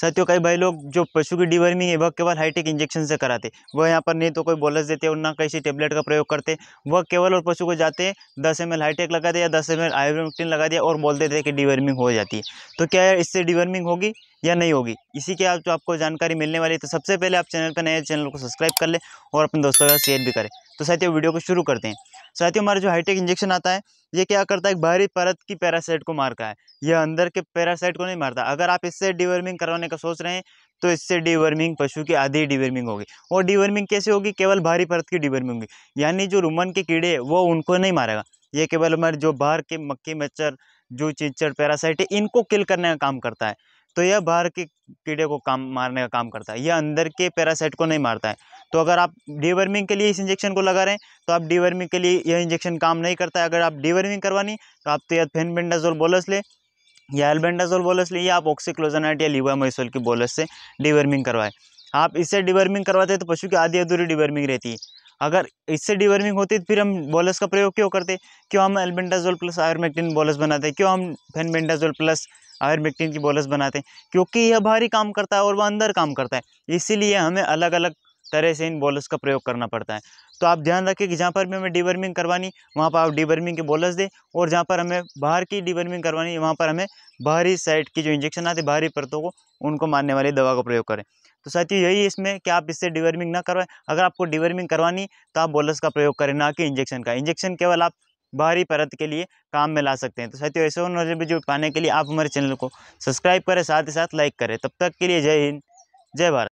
साथियों कई भाई लोग जो पशु की डिवर्मिंग है वह केवल हाईटेक इंजेक्शन से कराते वह यहाँ पर नहीं तो कोई बोलस देते और ना किसी टेबलेट का प्रयोग करते वह केवल और पशु को जाते दस एम एल हाईटेक लगा दिया दस एम एल आयोमेक्टिन लगा दिया और बोल देते कि डिवर्मिंग हो जाती है तो क्या इससे डिवर्मिंग होगी या नहीं होगी इसी के आप जो आपको जानकारी मिलने वाली है तो सबसे पहले आप चैनल का नए चैनल को सब्सक्राइब कर लें और अपने दोस्तों के साथ शेयर भी करें तो साथियों वीडियो को शुरू करते हैं साथ ही हमारा जो हाईटेक इंजेक्शन आता है ये क्या करता है बाहरी परत की पैरासाइट को मारता है यह अंदर के पैरासाइट को नहीं मारता अगर आप इससे डिवर्मिंग करवाने का सोच रहे हैं तो इससे डिवर्मिंग पशु की आधी डिवर्मिंग होगी और डिवर्मिंग कैसे होगी केवल बाहरी परत की डिवर्मिंग होगी यानी जो रुमन के कीड़े वो उनको नहीं मारेगा ये केवल हमारे जो बाहर के मक्खी मच्छर जो चिचड़ पैरासाइट है इनको किल करने का काम करता है तो यह बाहर के कीड़े को काम मारने का काम करता है यह अंदर के पैरासाइट को नहीं मारता है तो अगर आप डीवर्मिंग के लिए इस इंजेक्शन को लगा रहे हैं तो आप डीवर्मिंग के लिए यह इंजेक्शन काम नहीं करता है अगर आप डीवर्मिंग करवानी तो आप तो या फेनबेंडाजोल बोलस ले या एल्बेंडाजोल बोलस ले या आप ऑक्सीक्लोजनाइट या लीवामोसोल की बोलस से डिवर्मिंग करवाएं आप इससे डिवर्मिंग करवाते तो पशु की आधी अधूरी डिवर्मिंग रहती है अगर इससे डिवर्मिंग होती तो फिर हम बॉलस का प्रयोग क्यों करते क्यों हम एल्बेंडाजोल प्लस आयरमेक्टिन बोलस बनाते हैं क्यों हम फेनबेंडाजोल प्लस आयरमेक्टिन की बॉलस बनाते हैं क्योंकि यह भारी काम करता है और वह अंदर काम करता है इसीलिए हमें अलग अलग तरह से इन बॉलर्स का प्रयोग करना पड़ता है तो आप ध्यान रखें कि जहाँ पर भी हमें डिवर्मिंग करवानी वहाँ पर आप डिवर्मिंग के बॉलर्स दें और जहाँ पर हमें बाहर की डिवर्मिंग करवानी वहाँ पर हमें बाहरी साइड की जो इंजेक्शन आते बाहरी परतों को उनको मारने वाली दवा का प्रयोग करें तो साथियों यही इसमें कि आप इससे डिवर्मिंग ना करवाएं अगर आपको डिवर्मिंग करवानी तो आप बॉलर्स का प्रयोग करें ना कि इंजेक्शन का इंजेक्शन केवल आप बाहरी परत के लिए काम में ला सकते हैं तो साथियों ऐसे और नजर जो पाने के लिए आप हमारे चैनल को सब्सक्राइब करें साथ ही साथ लाइक करें तब तक के लिए जय हिंद जय भारत